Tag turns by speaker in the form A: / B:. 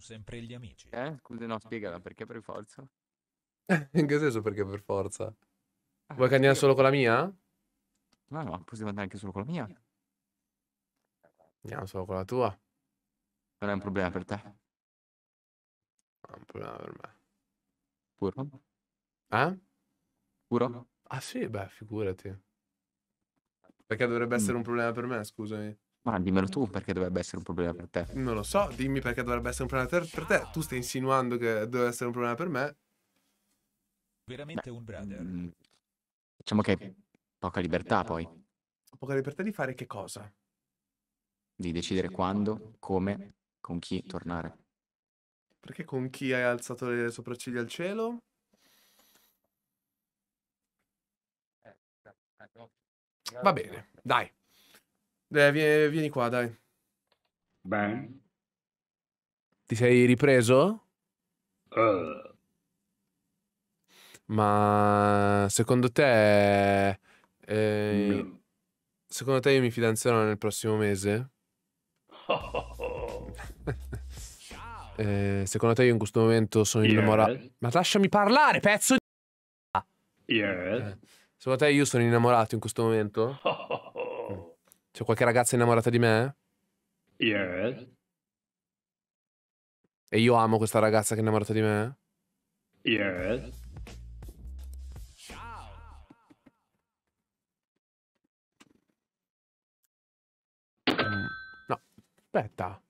A: sono sempre gli amici. Eh? Scusi, no, spiegala perché per forza. In che senso perché per forza? Ah, Vuoi che andiamo solo con la mia? No, no, possiamo andare anche solo con la mia. Andiamo solo con la tua. Non è un problema per te. Non è un problema per me. Puro? Eh? Puro? Ah sì, beh, figurati. Perché dovrebbe mm. essere un problema per me, scusami. Ma dimmelo tu perché dovrebbe essere un problema per te. Non lo so, dimmi perché dovrebbe essere un problema per, per te. Tu stai insinuando che dovrebbe essere un problema per me. Veramente Beh, un brother. Mm, diciamo che poca libertà poi. Poca libertà di fare che cosa? Di decidere quando, come, con chi tornare. Perché con chi hai alzato le sopracciglia al cielo? Eh, eh, eh, Va bene, dai. Eh, vieni, vieni qua, dai. Bene. Ti sei ripreso? Uh. Ma secondo te... Eh, no. Secondo te io mi fidanzerò nel prossimo mese? Oh. eh, secondo te io in questo momento sono yes. innamorato... Ma lasciami parlare, pezzo di... Yes. Eh, secondo te io sono innamorato in questo momento? Oh. C'è qualche ragazza innamorata di me? Yes. E io amo questa ragazza che è innamorata di me? Yes. Mm. No, aspetta.